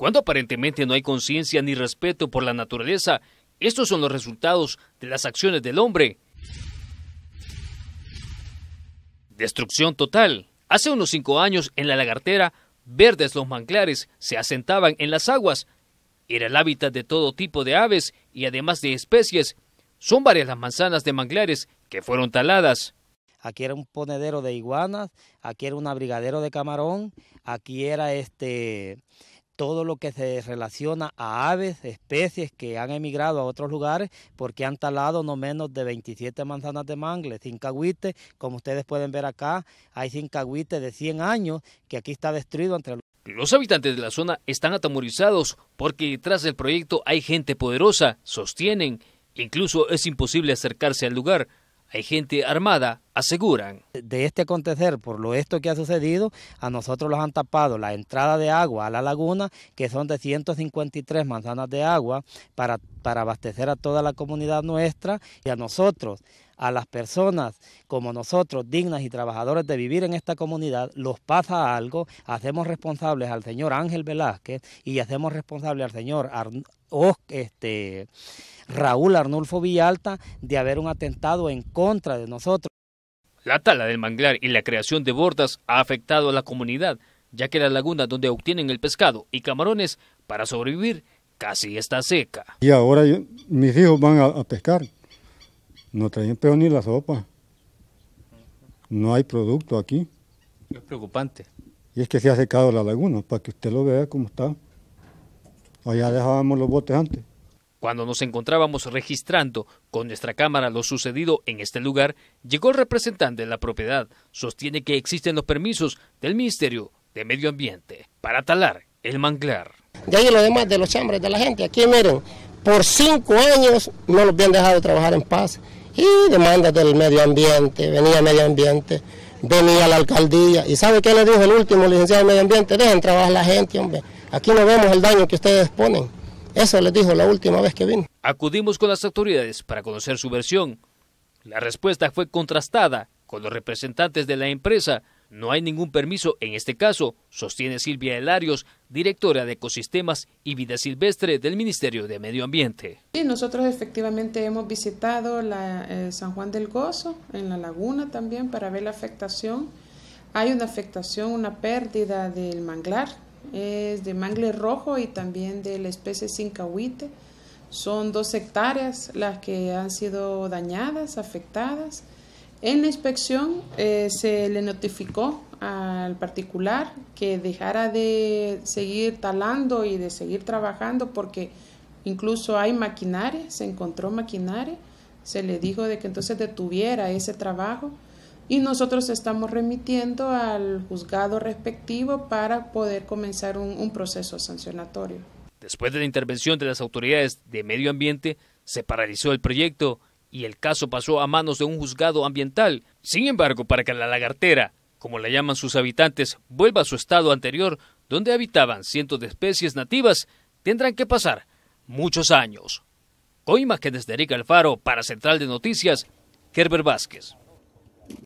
Cuando aparentemente no hay conciencia ni respeto por la naturaleza, estos son los resultados de las acciones del hombre. Destrucción total. Hace unos cinco años en la lagartera, verdes los manglares se asentaban en las aguas. Era el hábitat de todo tipo de aves y además de especies. Son varias las manzanas de manglares que fueron taladas aquí era un ponedero de iguanas, aquí era un abrigadero de camarón, aquí era este todo lo que se relaciona a aves, especies que han emigrado a otros lugares, porque han talado no menos de 27 manzanas de mangle, cincahuites, como ustedes pueden ver acá, hay cincahuites de 100 años que aquí está destruido entre los habitantes de la zona están atemorizados porque detrás del proyecto hay gente poderosa, sostienen, incluso es imposible acercarse al lugar, hay gente armada, aseguran. De este acontecer, por lo esto que ha sucedido, a nosotros los han tapado la entrada de agua a la laguna, que son de 153 manzanas de agua, para, para abastecer a toda la comunidad nuestra y a nosotros a las personas como nosotros, dignas y trabajadores de vivir en esta comunidad, los pasa algo, hacemos responsables al señor Ángel Velázquez y hacemos responsable al señor este, Raúl Arnulfo Villalta de haber un atentado en contra de nosotros. La tala del manglar y la creación de bordas ha afectado a la comunidad, ya que la laguna donde obtienen el pescado y camarones para sobrevivir casi está seca. Y ahora mis hijos van a, pescar, no traen peón ni la sopa, no hay producto aquí. Es preocupante. Y es que se ha secado la laguna, para que usted lo vea cómo está ya dejábamos los botes antes. Cuando nos encontrábamos registrando con nuestra cámara lo sucedido en este lugar, llegó el representante de la propiedad. Sostiene que existen los permisos del Ministerio de Medio Ambiente para talar el manglar. De ahí lo demás de los chambres de la gente. Aquí miren, por cinco años no los habían dejado trabajar en paz. Y demandas del medio ambiente, venía medio ambiente, venía la alcaldía. ¿Y sabe qué le dijo el último licenciado de medio ambiente? Dejen trabajar la gente, hombre. Aquí no vemos el daño que ustedes ponen. Eso les dijo la última vez que vine. Acudimos con las autoridades para conocer su versión. La respuesta fue contrastada con los representantes de la empresa. No hay ningún permiso en este caso, sostiene Silvia Helarios, directora de Ecosistemas y Vida Silvestre del Ministerio de Medio Ambiente. Sí, nosotros efectivamente hemos visitado la, eh, San Juan del Gozo, en la laguna también, para ver la afectación. Hay una afectación, una pérdida del manglar, es de mangle rojo y también de la especie cincahuite. Son dos hectáreas las que han sido dañadas, afectadas. En la inspección eh, se le notificó al particular que dejara de seguir talando y de seguir trabajando porque incluso hay maquinaria, se encontró maquinaria, se le dijo de que entonces detuviera ese trabajo y nosotros estamos remitiendo al juzgado respectivo para poder comenzar un, proceso sancionatorio. Después de la intervención de las autoridades de medio ambiente, se paralizó el proyecto y el caso pasó a manos de un juzgado ambiental. Sin embargo, para que la lagartera, como la llaman sus habitantes, vuelva a su estado anterior, donde habitaban cientos de especies nativas, tendrán que pasar muchos años. Con imágenes de Erika Alfaro para Central de Noticias, Gerber Vázquez.